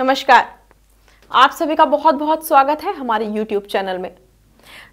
नमस्कार आप सभी का बहुत बहुत स्वागत है हमारे YouTube चैनल में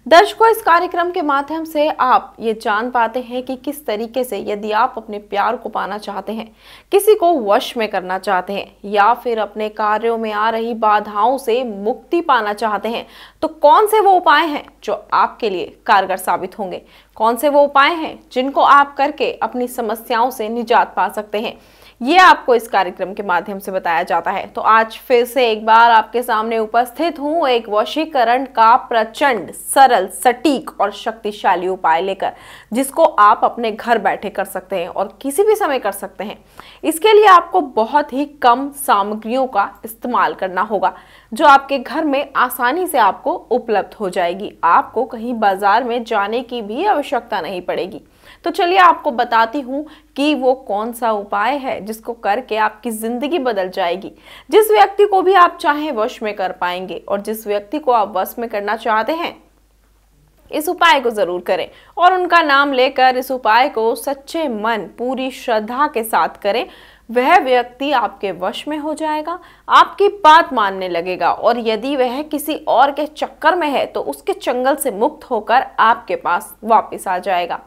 दर्शकों इस कार्यक्रम के माध्यम से आप ये जान पाते हैं कि किस तरीके से यदि आप अपने प्यार को पाना चाहते हैं किसी को वश में करना चाहते हैं या फिर अपने कार्यों में आ रही बाधाओं से मुक्ति पाना चाहते हैं तो कौन से वो उपाय हैं जो आपके लिए कारगर साबित होंगे कौन से वो उपाय हैं जिनको आप करके अपनी समस्याओं से निजात पा सकते हैं ये आपको इस कार्यक्रम के माध्यम से बताया जाता है तो आज फिर से एक बार आपके सामने उपस्थित हूँ एक वशीकरण का प्रचंड सरल सटीक और शक्तिशाली उपाय लेकर जिसको आप अपने घर बैठे कर सकते हैं और किसी भी समय कर सकते हैं इसके लिए आपको बहुत ही कम सामग्रियों का इस्तेमाल करना होगा जो आपके घर में आसानी से आपको उपलब्ध हो जाएगी आपको कहीं बाजार में जाने की भी आवश्यकता नहीं पड़ेगी तो चलिए आपको बताती हूँ कि वो कौन सा उपाय है जिसको करके आपकी ज़िंदगी बदल जाएगी जिस व्यक्ति को भी आप चाहें वश में कर पाएंगे और जिस व्यक्ति को आप वश में करना चाहते हैं इस उपाय को जरूर करें और उनका नाम लेकर इस उपाय को सच्चे मन पूरी श्रद्धा के साथ करें वह व्यक्ति आपके वश में हो जाएगा आपकी बात मानने लगेगा और यदि वह किसी और के चक्कर में है तो उसके चंगल से मुक्त होकर आपके पास वापस आ जाएगा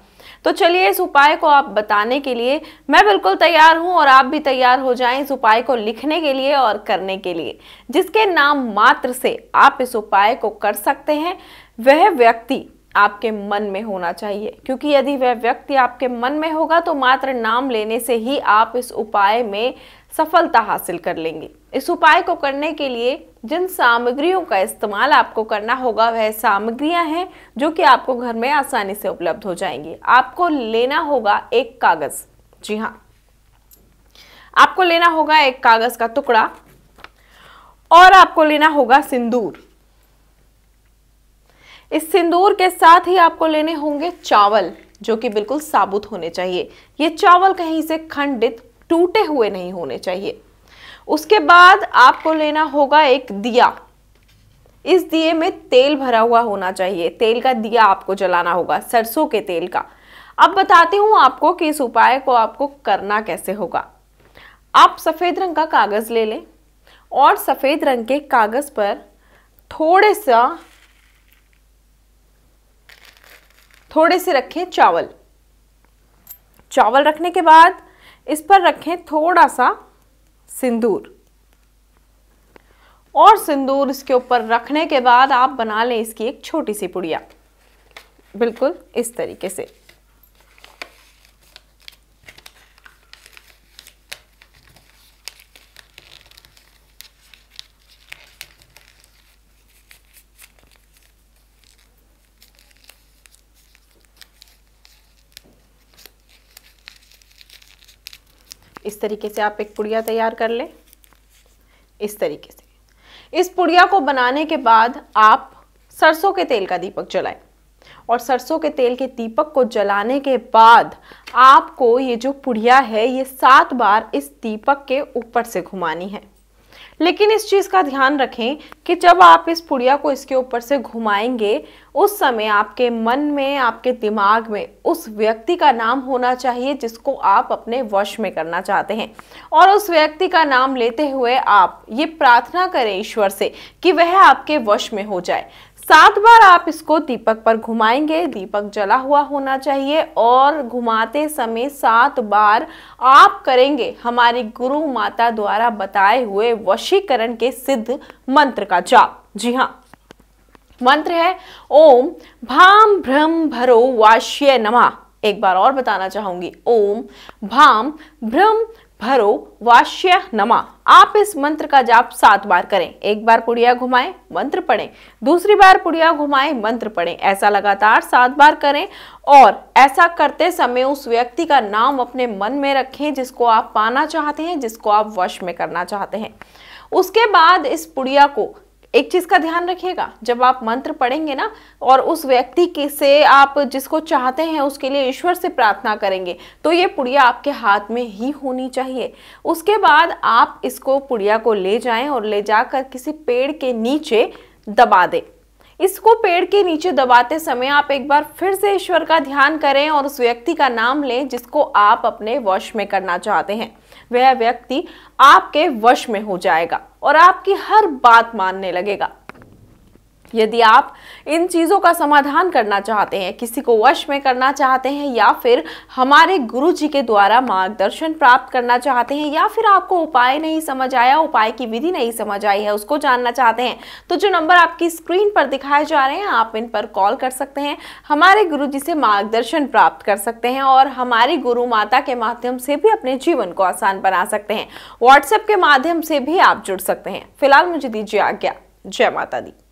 तो चलिए इस उपाय को आप बताने के लिए मैं बिल्कुल तैयार हूँ और आप भी तैयार हो जाएं इस उपाय को लिखने के लिए और करने के लिए जिसके नाम मात्र से आप इस उपाय को कर सकते हैं वह व्यक्ति आपके मन में होना चाहिए क्योंकि यदि वह व्यक्ति आपके मन में होगा तो मात्र नाम लेने से ही आप इस उपाय में सफलता हासिल कर लेंगे इस उपाय को करने के लिए जिन सामग्रियों का इस्तेमाल आपको करना होगा वह सामग्रियां हैं जो कि आपको घर में आसानी से उपलब्ध हो जाएंगी आपको लेना होगा एक कागज जी हाँ आपको लेना होगा एक कागज का टुकड़ा और आपको लेना होगा सिंदूर इस सिंदूर के साथ ही आपको लेने होंगे चावल जो कि बिल्कुल साबुत होने चाहिए ये चावल कहीं से खंडित टूटे हुए नहीं होने चाहिए उसके बाद आपको लेना होगा एक दिया इस दिए में तेल भरा हुआ होना चाहिए तेल का दिया आपको जलाना होगा सरसों के तेल का अब बताती हूँ आपको कि इस उपाय को आपको करना कैसे होगा आप सफ़ेद रंग का कागज़ ले लें और सफ़ेद रंग के कागज़ पर थोड़े सा थोड़े से रखें चावल चावल रखने के बाद इस पर रखें थोड़ा सा सिंदूर और सिंदूर इसके ऊपर रखने के बाद आप बना लें इसकी एक छोटी सी पुड़िया बिल्कुल इस तरीके से इस तरीके से आप एक पुड़िया तैयार कर लें इस तरीके से इस पुड़िया को बनाने के बाद आप सरसों के तेल का दीपक जलाएं और सरसों के तेल के दीपक को जलाने के बाद आपको ये जो पुड़िया है ये सात बार इस दीपक के ऊपर से घुमानी है लेकिन इस चीज़ का ध्यान रखें कि जब आप इस पुड़िया को इसके ऊपर से घुमाएंगे उस समय आपके मन में आपके दिमाग में उस व्यक्ति का नाम होना चाहिए जिसको आप अपने वश में करना चाहते हैं और उस व्यक्ति का नाम लेते हुए आप ये प्रार्थना करें ईश्वर से कि वह आपके वश में हो जाए सात बार आप इसको दीपक पर घुमाएंगे दीपक जला हुआ होना चाहिए और घुमाते समय सात बार आप करेंगे हमारी गुरु माता द्वारा बताए हुए वशीकरण के सिद्ध मंत्र का जाप जी हाँ मंत्र है ओम भाम भ्रम भरो वाश्य नमः एक बार और बताना चाहूंगी ओम भाम भ्रम भरो वाश्य नमा आप इस मंत्र का जाप सात बार करें एक बार पुड़िया घुमाएं मंत्र पढ़ें दूसरी बार पुड़िया घुमाएं मंत्र पढ़ें ऐसा लगातार सात बार करें और ऐसा करते समय उस व्यक्ति का नाम अपने मन में रखें जिसको आप पाना चाहते हैं जिसको आप वश में करना चाहते हैं उसके बाद इस पुड़िया को एक चीज का ध्यान रखिएगा जब आप मंत्र पढ़ेंगे ना और उस व्यक्ति के से आप जिसको चाहते हैं उसके लिए ईश्वर से प्रार्थना करेंगे तो ये पुड़िया आपके हाथ में ही होनी चाहिए उसके बाद आप इसको पुड़िया को ले जाएं और ले जाकर किसी पेड़ के नीचे दबा दें इसको पेड़ के नीचे दबाते समय आप एक बार फिर से ईश्वर का ध्यान करें और उस व्यक्ति का नाम लें जिसको आप अपने वश में करना चाहते हैं वह व्यक्ति आपके वश में हो जाएगा और आपकी हर बात मानने लगेगा यदि आप इन चीज़ों का समाधान करना चाहते हैं किसी को वश में करना चाहते हैं या फिर हमारे गुरु जी के द्वारा मार्गदर्शन प्राप्त करना चाहते हैं या फिर आपको उपाय नहीं समझ आया उपाय की विधि नहीं समझ आई है उसको जानना चाहते हैं तो जो नंबर आपकी स्क्रीन पर दिखाए जा रहे हैं आप इन पर कॉल कर सकते हैं हमारे गुरु जी से मार्गदर्शन प्राप्त कर सकते हैं और हमारे गुरु माता के माध्यम से भी अपने जीवन को आसान बना सकते हैं व्हाट्सएप के माध्यम से भी आप जुड़ सकते हैं फिलहाल मुझे दीजिए आज्ञा जय माता दी